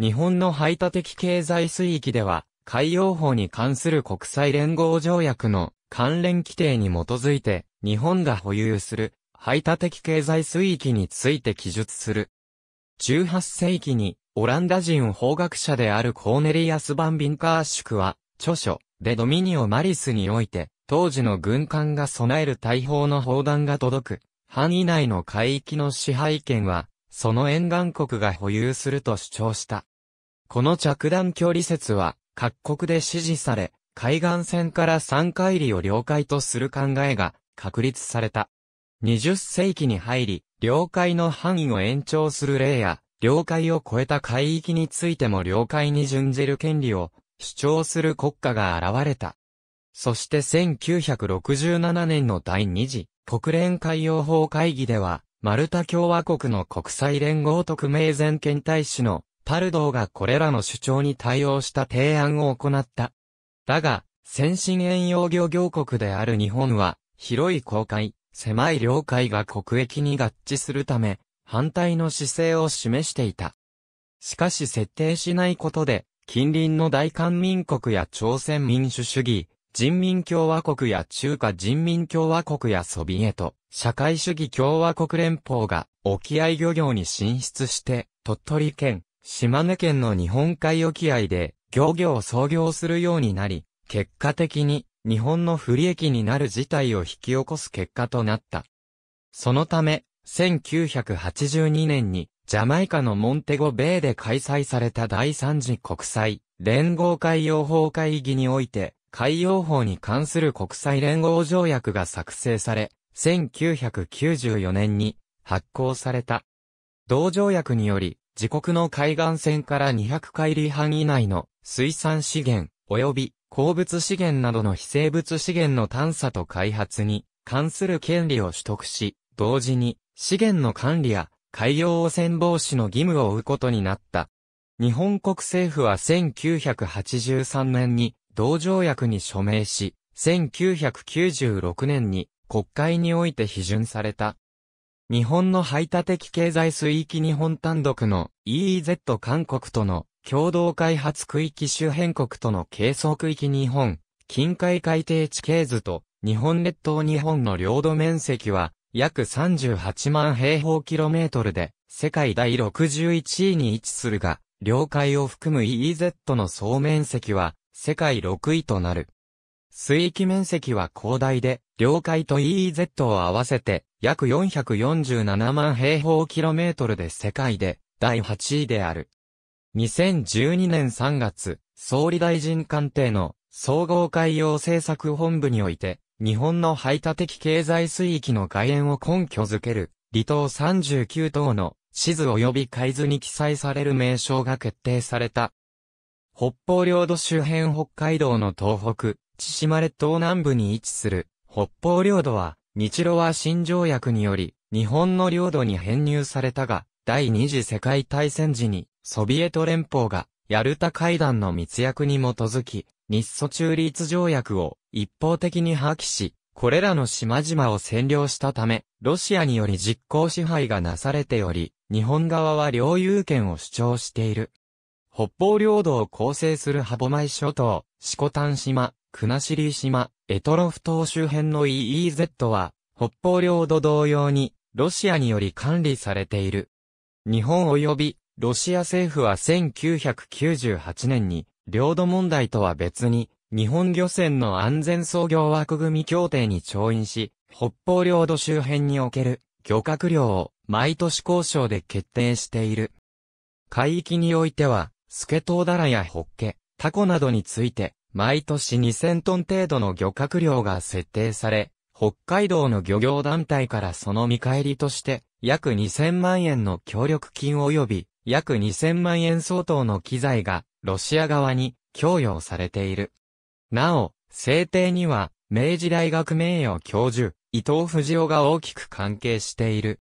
日本の排他的経済水域では、海洋法に関する国際連合条約の関連規定に基づいて、日本が保有する排他的経済水域について記述する。18世紀に、オランダ人法学者であるコーネリアス・バン・ビンカーシュクは、著書、デ・ドミニオ・マリスにおいて、当時の軍艦が備える大砲の砲弾が届く、範囲内の海域の支配権は、その沿岸国が保有すると主張した。この着弾距離説は、各国で支持され、海岸線から3海里を領海とする考えが確立された。20世紀に入り、領海の範囲を延長する例や、領海を超えた海域についても領海に準じる権利を主張する国家が現れた。そして1967年の第2次国連海洋法会議では、マルタ共和国の国際連合特命全権大使のパルドーがこれらの主張に対応した提案を行った。だが、先進遠洋漁業国である日本は、広い公海、狭い領海が国益に合致するため、反対の姿勢を示していた。しかし設定しないことで、近隣の大韓民国や朝鮮民主主義、人民共和国や中華人民共和国やソビエト、社会主義共和国連邦が沖合漁業に進出して、鳥取県、島根県の日本海沖合で漁業を創業するようになり、結果的に日本の不利益になる事態を引き起こす結果となった。そのため、1982年にジャマイカのモンテゴベイで開催された第三次国際連合海洋法会議において海洋法に関する国際連合条約が作成され、1994年に発行された。同条約により、自国の海岸線から200海里半以内の水産資源、及び鉱物資源などの非生物資源の探査と開発に関する権利を取得し、同時に資源の管理や海洋汚染防止の義務を負うことになった。日本国政府は1983年に同条約に署名し、1996年に国会において批准された日本の排他的経済水域日本単独の EEZ 韓国との共同開発区域周辺国との係争区域日本近海海底地形図と日本列島日本の領土面積は約38万平方キロメートルで世界第61位に位置するが領海を含む EEZ の総面積は世界6位となる。水域面積は広大で、領海と EEZ を合わせて約447万平方キロメートルで世界で第8位である。2012年3月、総理大臣官邸の総合海洋政策本部において、日本の排他的経済水域の外縁を根拠づける、離島39島の地図及び海図に記載される名称が決定された。北方領土周辺北海道の東北、千島列島南部に位置する北方領土は、日露和新条約により、日本の領土に編入されたが、第二次世界大戦時に、ソビエト連邦が、ヤルタ会談の密約に基づき、日ソ中立条約を一方的に破棄し、これらの島々を占領したため、ロシアにより実効支配がなされており、日本側は領有権を主張している。北方領土を構成する歯舞諸島、四股丹島、国後島、エトロフ島周辺の EEZ は、北方領土同様に、ロシアにより管理されている。日本及び、ロシア政府は1998年に、領土問題とは別に、日本漁船の安全操業枠組協定に調印し、北方領土周辺における漁獲量を毎年交渉で決定している。海域においては、スケトウダラやホッケ、タコなどについて、毎年2000トン程度の漁獲量が設定され、北海道の漁業団体からその見返りとして、約2000万円の協力金及び、約2000万円相当の機材が、ロシア側に供与されている。なお、制定には、明治大学名誉教授、伊藤藤夫が大きく関係している。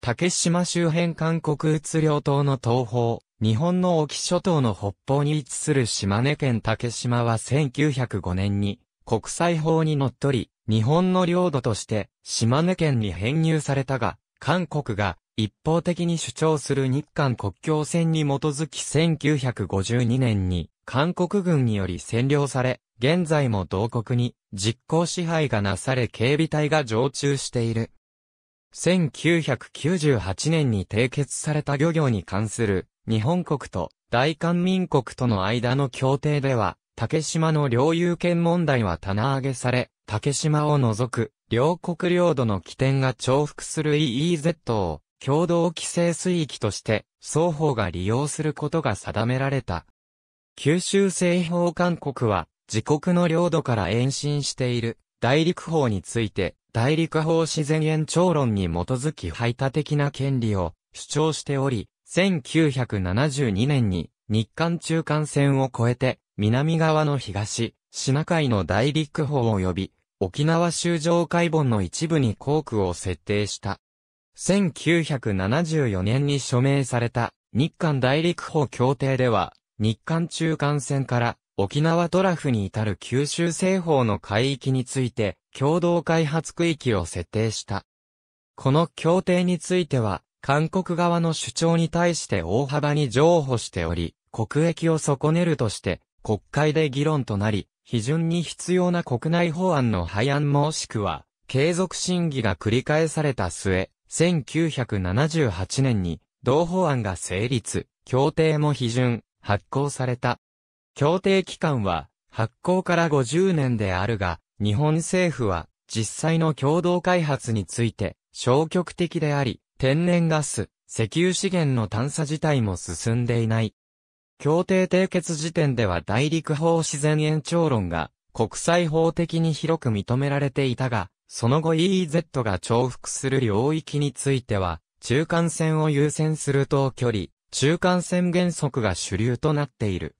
竹島周辺韓国鬱領島の東方、日本の沖諸島の北方に位置する島根県竹島は1905年に国際法に則り、日本の領土として島根県に編入されたが、韓国が一方的に主張する日韓国境線に基づき1952年に韓国軍により占領され、現在も同国に実行支配がなされ警備隊が常駐している。1998年に締結された漁業に関する日本国と大韓民国との間の協定では、竹島の領有権問題は棚上げされ、竹島を除く、両国領土の起点が重複する EEZ を、共同規制水域として、双方が利用することが定められた。九州西方韓国は、自国の領土から延伸している、大陸法について、大陸法自然延長論に基づき排他的な権利を主張しており、1972年に日韓中間線を越えて南側の東、シナ海の大陸法及び沖縄州上海本の一部に航空を設定した。1974年に署名された日韓大陸法協定では日韓中間線から沖縄トラフに至る九州西方の海域について共同開発区域を設定した。この協定については、韓国側の主張に対して大幅に譲歩しており、国益を損ねるとして、国会で議論となり、批准に必要な国内法案の廃案もしくは、継続審議が繰り返された末、1978年に、同法案が成立、協定も批准、発行された。協定期間は、発行から50年であるが、日本政府は、実際の共同開発について、消極的であり、天然ガス、石油資源の探査自体も進んでいない。協定締結時点では大陸法自然延長論が国際法的に広く認められていたが、その後 EEZ が重複する領域については、中間線を優先する等距離、中間線原則が主流となっている。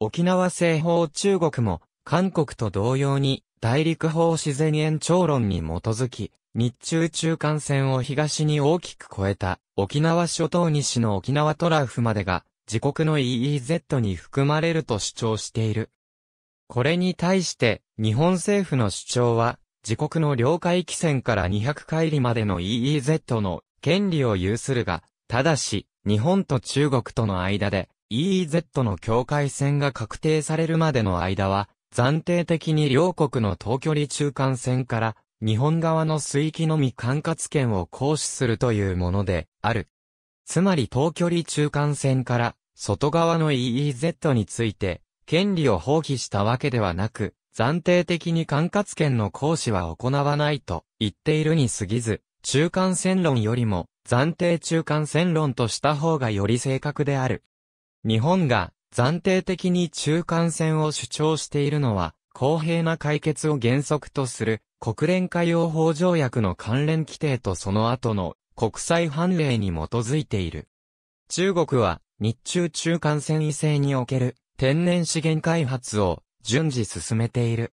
沖縄西方中国も、韓国と同様に、大陸法自然延長論に基づき、日中中間線を東に大きく越えた沖縄諸島西の沖縄トラフまでが自国の EEZ に含まれると主張している。これに対して日本政府の主張は自国の領海基線から200海里までの EEZ の権利を有するが、ただし日本と中国との間で EEZ の境界線が確定されるまでの間は暫定的に両国の等距離中間線から日本側の水域のみ管轄権を行使するというものである。つまり等距離中間線から外側の EEZ について権利を放棄したわけではなく、暫定的に管轄権の行使は行わないと言っているに過ぎず、中間線論よりも暫定中間線論とした方がより正確である。日本が暫定的に中間線を主張しているのは、公平な解決を原則とする国連海洋法条約の関連規定とその後の国際判例に基づいている。中国は日中中間線異性における天然資源開発を順次進めている。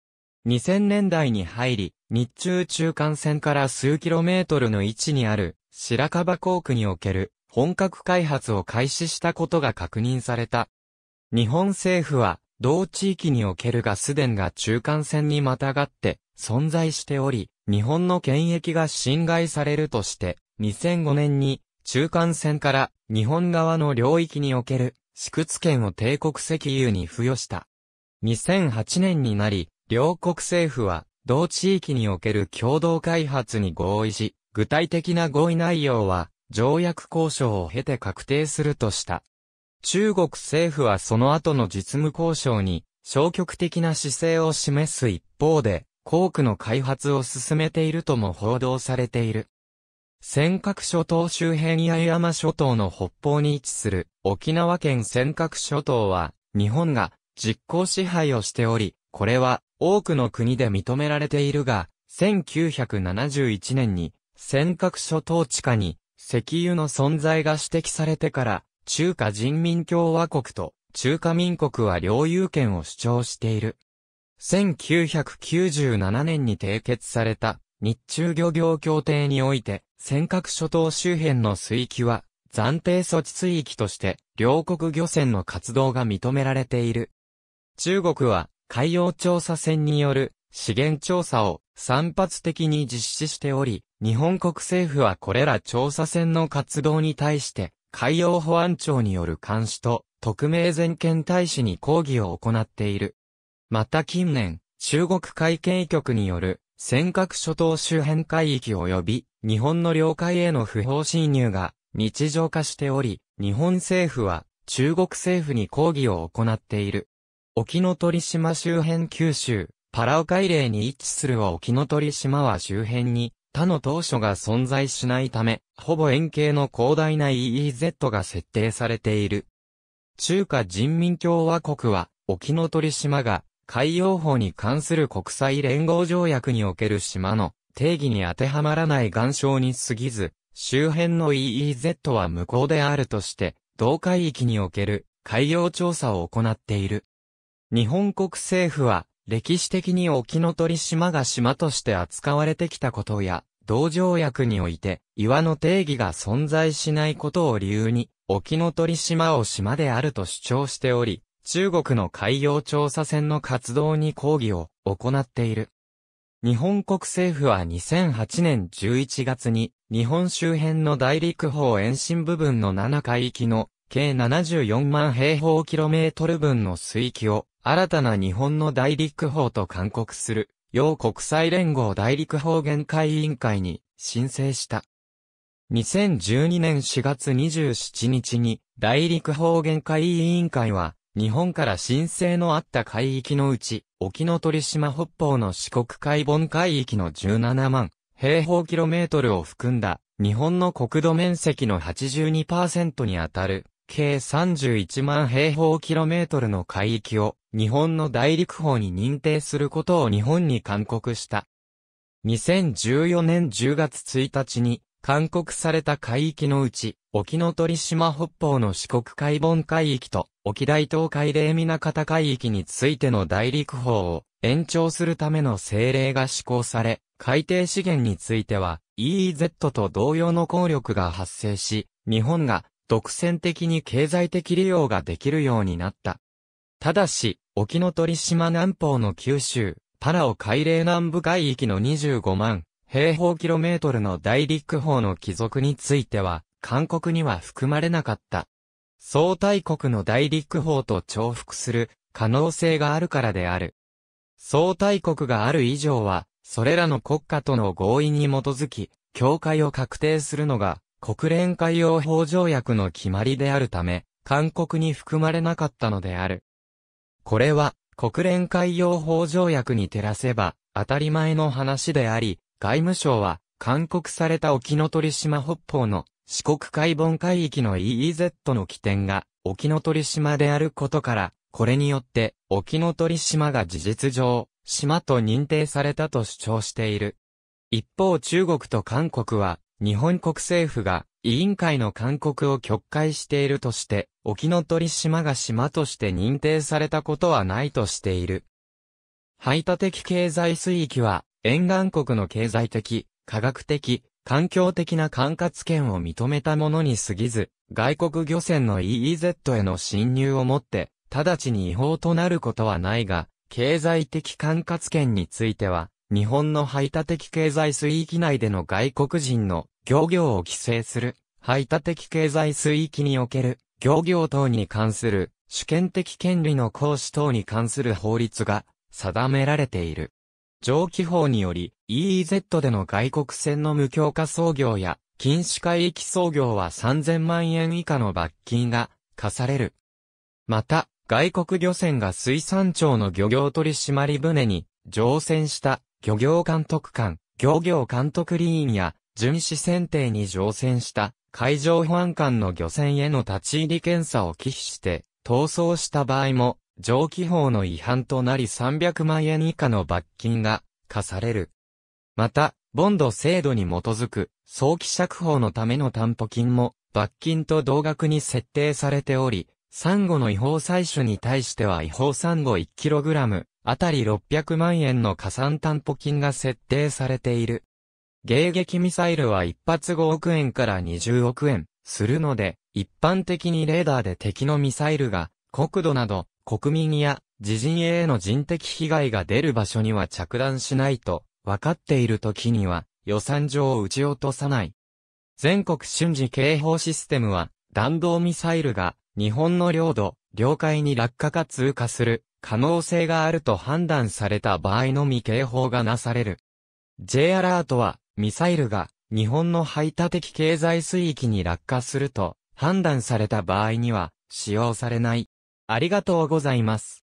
2000年代に入り、日中中間線から数キロメートルの位置にある白樺港区における本格開発を開始したことが確認された。日本政府は同地域におけるガス田が中間線にまたがって存在しており、日本の権益が侵害されるとして、2005年に中間線から日本側の領域における支屈権を帝国石油に付与した。2008年になり、両国政府は同地域における共同開発に合意し、具体的な合意内容は条約交渉を経て確定するとした。中国政府はその後の実務交渉に消極的な姿勢を示す一方で、航空の開発を進めているとも報道されている。尖閣諸島周辺や山諸島の北方に位置する沖縄県尖閣諸島は日本が実効支配をしており、これは多くの国で認められているが、1971年に尖閣諸島地下に石油の存在が指摘されてから中華人民共和国と中華民国は領有権を主張している。1997年に締結された日中漁業協定において、尖閣諸島周辺の水域は暫定措置水域として両国漁船の活動が認められている。中国は海洋調査船による資源調査を散発的に実施しており、日本国政府はこれら調査船の活動に対して海洋保安庁による監視と特命全権大使に抗議を行っている。また近年、中国海警局による尖閣諸島周辺海域及び日本の領海への不法侵入が日常化しており、日本政府は中国政府に抗議を行っている。沖ノ鳥島周辺九州、パラオ海嶺に位置する沖ノ鳥島は周辺に他の当初が存在しないため、ほぼ円形の広大な EEZ が設定されている。中華人民共和国は、沖ノ鳥島が、海洋法に関する国際連合条約における島の定義に当てはまらない岩礁に過ぎず、周辺の EEZ は無効であるとして、同海域における海洋調査を行っている。日本国政府は、歴史的に沖ノ鳥島が島として扱われてきたことや、同条約において、岩の定義が存在しないことを理由に、沖ノ鳥島を島であると主張しており、中国の海洋調査船の活動に抗議を行っている。日本国政府は2008年11月に、日本周辺の大陸方延伸部分の7海域の、計74万平方キロメートル分の水域を、新たな日本の大陸法と勧告する、要国際連合大陸法限界委員会に申請した。2012年4月27日に、大陸法限界委員会は、日本から申請のあった海域のうち、沖ノ鳥島北方の四国海盆海域の17万平方キロメートルを含んだ、日本の国土面積の82%にあたる、計31万平方キロメートルの海域を、日本の大陸法に認定することを日本に勧告した。2014年10月1日に、勧告された海域のうち、沖ノ鳥島北方の四国海盆海域と、沖大東海霊港方海域についての大陸法を延長するための政令が施行され、海底資源については EEZ と同様の効力が発生し、日本が独占的に経済的利用ができるようになった。ただし、沖ノ鳥島南方の九州、パラオ海嶺南部海域の25万平方キロメートルの大陸法の帰属については、韓国には含まれなかった。相対国の大陸法と重複する可能性があるからである。相対国がある以上は、それらの国家との合意に基づき、境界を確定するのが、国連海洋法条約の決まりであるため、韓国に含まれなかったのである。これは、国連海洋法条約に照らせば、当たり前の話であり、外務省は、勧告された沖ノ鳥島北方の四国海盆海域の EEZ の起点が沖ノ鳥島であることから、これによって沖ノ鳥島が事実上、島と認定されたと主張している。一方中国と韓国は、日本国政府が委員会の勧告を曲解しているとして、沖ノ鳥島が島として認定されたことはないとしている。排他的経済水域は、沿岸国の経済的、科学的、環境的な管轄権を認めたものに過ぎず、外国漁船の EEZ への侵入をもって、直ちに違法となることはないが、経済的管轄権については、日本の排他的経済水域内での外国人の漁業を規制する、排他的経済水域における漁業等に関する主権的権利の行使等に関する法律が定められている。上記法により EEZ での外国船の無強化操業や禁止海域操業は3000万円以下の罰金が課される。また、外国漁船が水産庁の漁業取締船に乗船した漁業監督官、漁業監督理員や巡視船艇に乗船した海上保安官の漁船への立ち入り検査を忌避して、逃走した場合も、上記法の違反となり300万円以下の罰金が課される。また、ボンド制度に基づく、早期釈放のための担保金も、罰金と同額に設定されており、サンゴの違法採取に対しては違法サンゴ 1kg あたり600万円の加算担保金が設定されている。迎撃ミサイルは一発5億円から20億円するので、一般的にレーダーで敵のミサイルが国土など国民や自陣営への人的被害が出る場所には着弾しないと分かっている時には予算上を撃ち落とさない。全国瞬時警報システムは弾道ミサイルが日本の領土、領海に落下か通過する可能性があると判断された場合のみ警報がなされる。J アラートはミサイルが日本の排他的経済水域に落下すると判断された場合には使用されない。ありがとうございます。